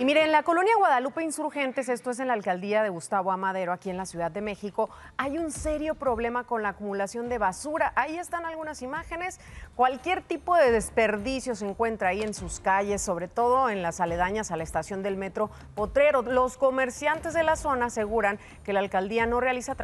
Y miren, en la colonia Guadalupe Insurgentes, esto es en la alcaldía de Gustavo Amadero, aquí en la Ciudad de México, hay un serio problema con la acumulación de basura. Ahí están algunas imágenes. Cualquier tipo de desperdicio se encuentra ahí en sus calles, sobre todo en las aledañas a la estación del metro Potrero. Los comerciantes de la zona aseguran que la alcaldía no realiza trabajo